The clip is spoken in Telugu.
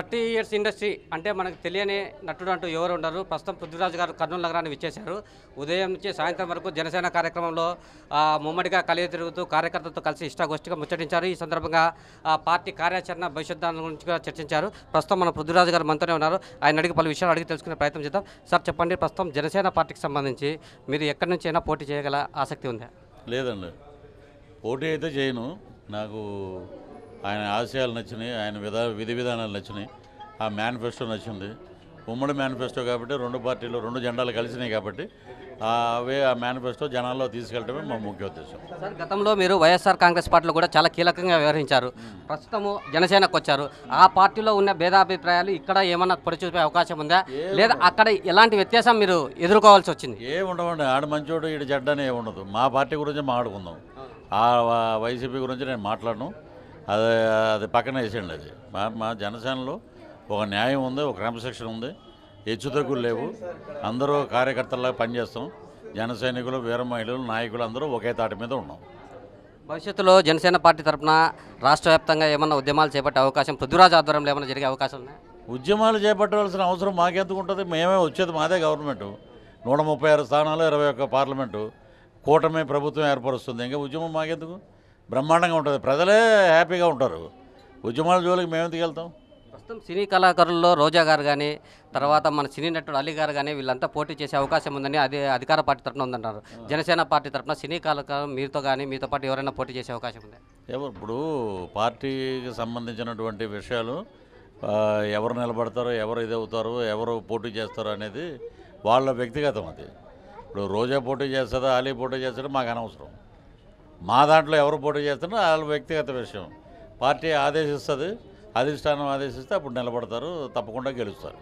థర్టీ ఇయర్స్ ఇండస్ట్రీ అంటే మనకు తెలియని నటుడు అంటూ ఎవరు ఉండరు ప్రస్తుతం పృథ్వీరాజు గారు కర్నూలు నగరాన్ని విచ్చేశారు ఉదయం నుంచి సాయంత్రం వరకు జనసేన కార్యక్రమంలో ముమ్మడిగా కలిగి తిరుగుతూ కార్యకర్తలతో కలిసి ఇష్టాగోష్ఠిగా ముచ్చటించారు ఈ సందర్భంగా పార్టీ కార్యాచరణ భవిష్యత్తు గురించి చర్చించారు ప్రస్తుతం మన పృథ్వీరాజు గారు మనతోనే ఉన్నారు ఆయన అడిగి పలు విషయాలు అడిగి తెలుసుకునే ప్రయత్నం చేద్దాం సార్ చెప్పండి ప్రస్తుతం జనసేన పార్టీకి సంబంధించి మీరు ఎక్కడి నుంచి అయినా పోటీ చేయగల ఆసక్తి ఉందా లేదండి పోటీ అయితే చేయను నాకు ఆయన ఆశయాలు నచ్చినాయి ఆయన విధా విధి విధానాలు నచ్చినాయి ఆ మేనిఫెస్టో నచ్చింది ఉమ్మడి మేనిఫెస్టో కాబట్టి రెండు పార్టీలు రెండు జెండాలు కలిసినాయి కాబట్టి అవే ఆ మేనిఫెస్టో జనాల్లో తీసుకెళ్ళటమే మా ముఖ్య ఉద్దేశం సార్ గతంలో మీరు వైఎస్ఆర్ కాంగ్రెస్ పార్టీలో కూడా చాలా కీలకంగా వ్యవహరించారు ప్రస్తుతము జనసేనకు వచ్చారు ఆ పార్టీలో ఉన్న భేదాభిప్రాయాలు ఇక్కడ ఏమన్నా పడిచూపే అవకాశం ఉందా లేదా అక్కడ ఎలాంటి వ్యత్యాసం మీరు ఎదుర్కోవాల్సి వచ్చింది ఏ ఆడ మంచోడు ఈడు చెడ్డ అనే ఉండదు మా పార్టీ గురించి మాట్లాడుకుందాం ఆ వైసీపీ గురించి నేను మాట్లాడను అది అది పక్కన వేసేయండి అది మా మా జనసేనలో ఒక న్యాయం ఉంది ఒక క్రమశిక్షణ ఉంది హెచ్చుతగ్గులు లేవు అందరూ కార్యకర్తలాగా పనిచేస్తాం జన సైనికులు వీర మహిళలు నాయకులు అందరూ ఒకే తాటి మీద ఉన్నాం భవిష్యత్తులో జనసేన పార్టీ తరఫున రాష్ట్ర వ్యాప్తంగా ఏమన్నా ఉద్యమాలు చేపట్టే అవకాశం పృథ్వరాజ్ ఆధ్వర్యంలో ఏమైనా జరిగే అవకాశం ఉద్యమాలు చేపట్టవలసిన అవసరం మాకెందుకు ఉంటుంది మేమే వచ్చేది మాదే గవర్నమెంటు నూట ముప్పై ఆరు స్థానాలు ఇరవై ఒక్క పార్లమెంటు కూటమి ప్రభుత్వం ఏర్పరుస్తుంది ఇంకా ఉద్యమం మాకెందుకు బ్రహ్మాండంగా ఉంటుంది ప్రజలే హ్యాపీగా ఉంటారు ఉద్యమాల జోలికి మేము వెళ్తాం ప్రస్తుతం సినీ కళాకారుల్లో రోజా గారు కానీ తర్వాత మన సినీ నటుడు అలీ గారు కానీ వీళ్ళంతా పోటీ చేసే అవకాశం ఉందని అది అధికార పార్టీ తరఫున ఉందంటారు జనసేన పార్టీ తరఫున సినీ కళాకారులు మీతో కానీ మీతో పాటు ఎవరైనా పోటీ చేసే అవకాశం ఉంది ఎవరు ఇప్పుడు పార్టీకి సంబంధించినటువంటి విషయాలు ఎవరు నిలబడతారు ఎవరు ఇదవుతారు ఎవరు పోటీ చేస్తారు అనేది వాళ్ళ వ్యక్తిగతం అది ఇప్పుడు రోజా పోటీ చేస్తారా అలీ పోటీ చేస్తారో మాకు అనవసరం మా దాంట్లో ఎవరు పోటీ చేస్తున్నారో వాళ్ళు వ్యక్తిగత విషయం పార్టీ ఆదేశిస్తుంది అధిష్టానం ఆదేశిస్తే అప్పుడు నిలబడతారు తప్పకుండా గెలుస్తారు